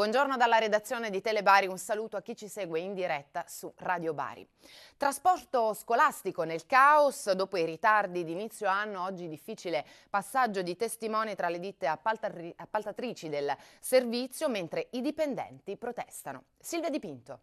Buongiorno dalla redazione di Telebari, un saluto a chi ci segue in diretta su Radio Bari. Trasporto scolastico nel caos, dopo i ritardi di inizio anno, oggi difficile passaggio di testimoni tra le ditte appaltatrici del servizio, mentre i dipendenti protestano. Silvia Dipinto.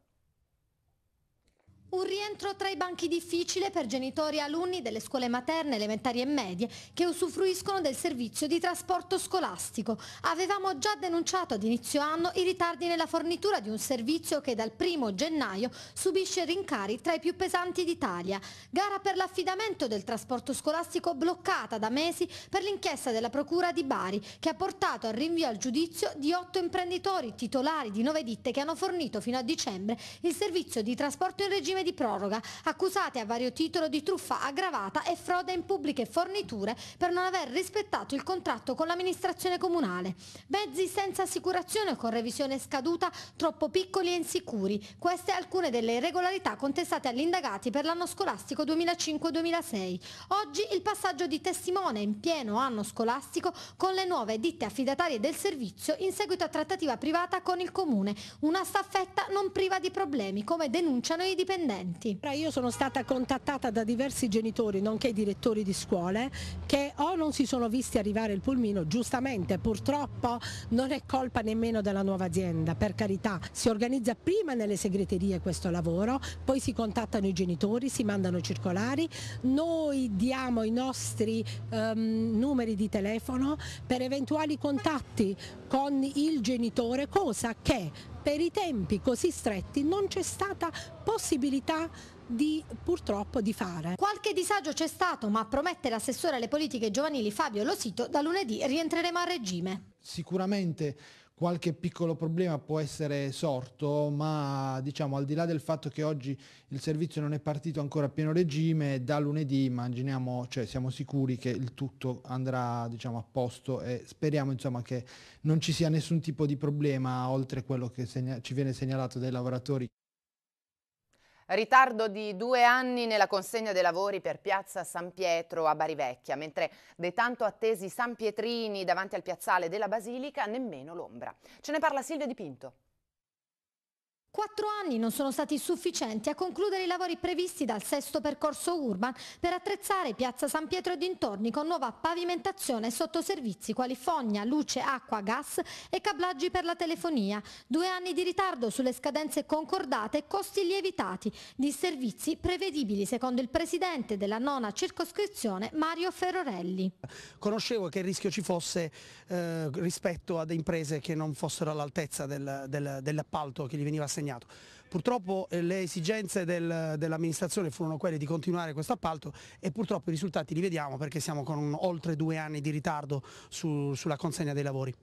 Un rientro tra i banchi difficile per genitori e alunni delle scuole materne, elementari e medie che usufruiscono del servizio di trasporto scolastico. Avevamo già denunciato ad inizio anno i ritardi nella fornitura di un servizio che dal 1 gennaio subisce rincari tra i più pesanti d'Italia. Gara per l'affidamento del trasporto scolastico bloccata da mesi per l'inchiesta della Procura di Bari che ha portato al rinvio al giudizio di otto imprenditori titolari di nove ditte che hanno fornito fino a dicembre il servizio di trasporto in regime vittime di proroga, accusate a vario titolo di truffa aggravata e frode in pubbliche forniture per non aver rispettato il contratto con l'amministrazione comunale. Mezzi senza assicurazione o con revisione scaduta, troppo piccoli e insicuri. Queste alcune delle irregolarità contestate agli indagati per l'anno scolastico 2005-2006. Oggi il passaggio di testimone in pieno anno scolastico con le nuove ditte affidatarie del servizio in seguito a trattativa privata con il Comune. Una staffetta non priva di problemi, come denunciano i dipendenti dipendenti. Io sono stata contattata da diversi genitori, nonché direttori di scuole, che o non si sono visti arrivare il pulmino, giustamente purtroppo non è colpa nemmeno della nuova azienda, per carità, si organizza prima nelle segreterie questo lavoro, poi si contattano i genitori, si mandano circolari, noi diamo i nostri um, numeri di telefono per eventuali contatti con il genitore, cosa che per i tempi così stretti non c'è stata possibilità di purtroppo di fare. Qualche disagio c'è stato, ma promette l'assessore alle politiche giovanili Fabio Losito, da lunedì rientreremo a regime. Sicuramente qualche piccolo problema può essere sorto, ma diciamo al di là del fatto che oggi il servizio non è partito ancora a pieno regime, da lunedì immaginiamo, cioè siamo sicuri che il tutto andrà diciamo, a posto e speriamo insomma, che non ci sia nessun tipo di problema oltre quello che ci viene segnalato dai lavoratori. Ritardo di due anni nella consegna dei lavori per piazza San Pietro a Bari Vecchia, mentre dei tanto attesi San Pietrini davanti al piazzale della Basilica nemmeno l'ombra. Ce ne parla Silvia Dipinto. Quattro anni non sono stati sufficienti a concludere i lavori previsti dal sesto percorso urban per attrezzare Piazza San Pietro e dintorni con nuova pavimentazione sotto servizi quali fogna, luce, acqua, gas e cablaggi per la telefonia. Due anni di ritardo sulle scadenze concordate e costi lievitati, di servizi prevedibili secondo il presidente della nona circoscrizione Mario Ferrorelli. Conoscevo che il rischio ci fosse eh, rispetto ad imprese che non fossero all'altezza del, del, dell'appalto che gli veniva assegnato assegnato. Purtroppo eh, le esigenze del, dell'amministrazione furono quelle di continuare questo appalto e purtroppo i risultati li vediamo perché siamo con oltre due anni di ritardo su, sulla consegna dei lavori.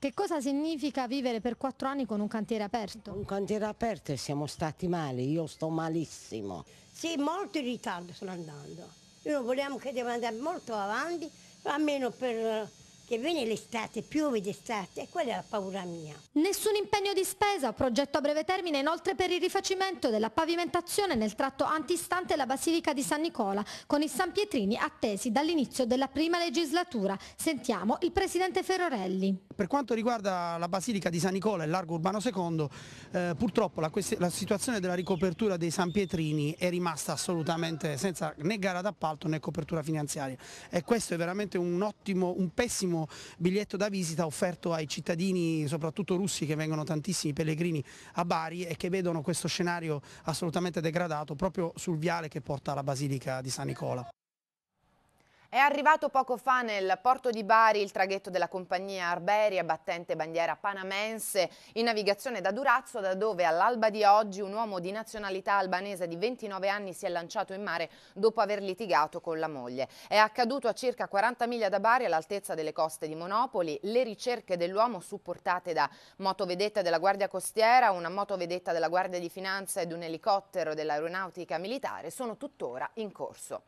Che cosa significa vivere per quattro anni con un cantiere aperto? Un cantiere aperto e siamo stati male, io sto malissimo. Sì, molto in ritardo sono andando. Noi vogliamo che devo andare molto avanti, almeno per che viene l'estate, piove d'estate e quella è la paura mia. Nessun impegno di spesa, progetto a breve termine inoltre per il rifacimento della pavimentazione nel tratto antistante la Basilica di San Nicola, con i San Pietrini attesi dall'inizio della prima legislatura. Sentiamo il Presidente Ferrorelli. Per quanto riguarda la Basilica di San Nicola e l'argo urbano II, eh, purtroppo la, la situazione della ricopertura dei San Pietrini è rimasta assolutamente senza né gara d'appalto né copertura finanziaria e questo è veramente un ottimo, un pessimo diciamo, biglietto da visita offerto ai cittadini, soprattutto russi, che vengono tantissimi pellegrini a Bari e che vedono questo scenario assolutamente degradato proprio sul viale che porta alla Basilica di San Nicola. È arrivato poco fa nel porto di Bari il traghetto della compagnia Arberia, battente bandiera panamense, in navigazione da Durazzo, da dove all'alba di oggi un uomo di nazionalità albanese di 29 anni si è lanciato in mare dopo aver litigato con la moglie. È accaduto a circa 40 miglia da Bari, all'altezza delle coste di Monopoli. Le ricerche dell'uomo, supportate da motovedetta della Guardia Costiera, una motovedetta della Guardia di Finanza ed un elicottero dell'Aeronautica Militare, sono tuttora in corso.